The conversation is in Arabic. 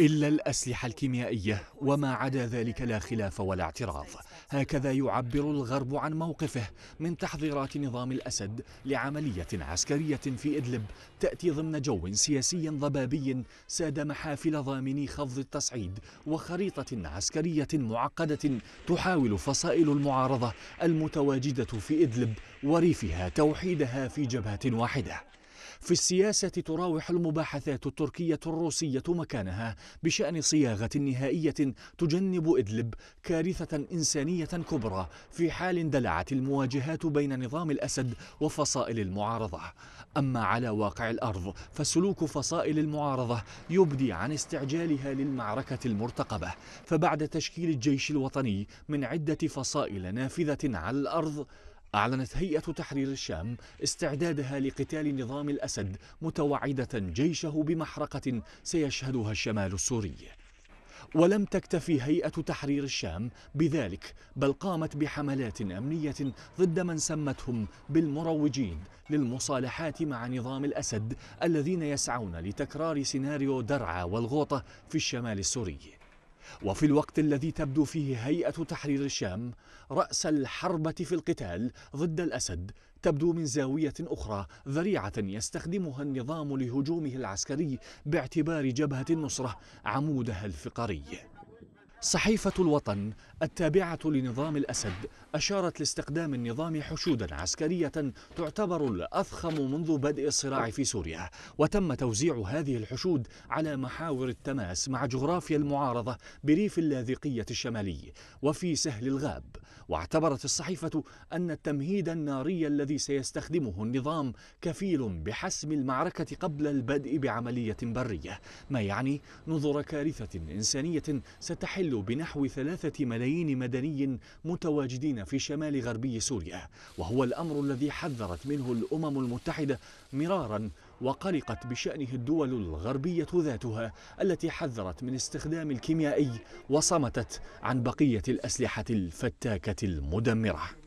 إلا الأسلحة الكيميائية وما عدا ذلك لا خلاف ولا اعتراض هكذا يعبر الغرب عن موقفه من تحضيرات نظام الأسد لعملية عسكرية في إدلب تأتي ضمن جو سياسي ضبابي ساد محافل ضامني خفض التصعيد وخريطة عسكرية معقدة تحاول فصائل المعارضة المتواجدة في إدلب وريفها توحيدها في جبهة واحدة في السياسة تراوح المباحثات التركية الروسية مكانها بشأن صياغة نهائية تجنب إدلب كارثة إنسانية كبرى في حال اندلعت المواجهات بين نظام الأسد وفصائل المعارضة أما على واقع الأرض فسلوك فصائل المعارضة يبدي عن استعجالها للمعركة المرتقبة فبعد تشكيل الجيش الوطني من عدة فصائل نافذة على الأرض أعلنت هيئة تحرير الشام استعدادها لقتال نظام الأسد متوعدة جيشه بمحرقة سيشهدها الشمال السوري ولم تكتفي هيئة تحرير الشام بذلك بل قامت بحملات أمنية ضد من سمتهم بالمروجين للمصالحات مع نظام الأسد الذين يسعون لتكرار سيناريو درعا والغوطة في الشمال السوري وفي الوقت الذي تبدو فيه هيئة تحرير الشام رأس الحربة في القتال ضد الأسد تبدو من زاوية أخرى ذريعة يستخدمها النظام لهجومه العسكري باعتبار جبهة النصرة عمودها الفقري صحيفة الوطن التابعة لنظام الأسد أشارت لاستخدام النظام حشودا عسكرية تعتبر الأضخم منذ بدء الصراع في سوريا وتم توزيع هذه الحشود على محاور التماس مع جغرافيا المعارضة بريف اللاذقية الشمالي وفي سهل الغاب واعتبرت الصحيفة أن التمهيد الناري الذي سيستخدمه النظام كفيل بحسم المعركة قبل البدء بعملية برية ما يعني نظر كارثة إنسانية ستحل بنحو ثلاثة ملايين مدني متواجدين في شمال غربي سوريا وهو الأمر الذي حذرت منه الأمم المتحدة مرارا وقلقت بشأنه الدول الغربية ذاتها التي حذرت من استخدام الكيميائي وصمتت عن بقية الأسلحة الفتاكة المدمرة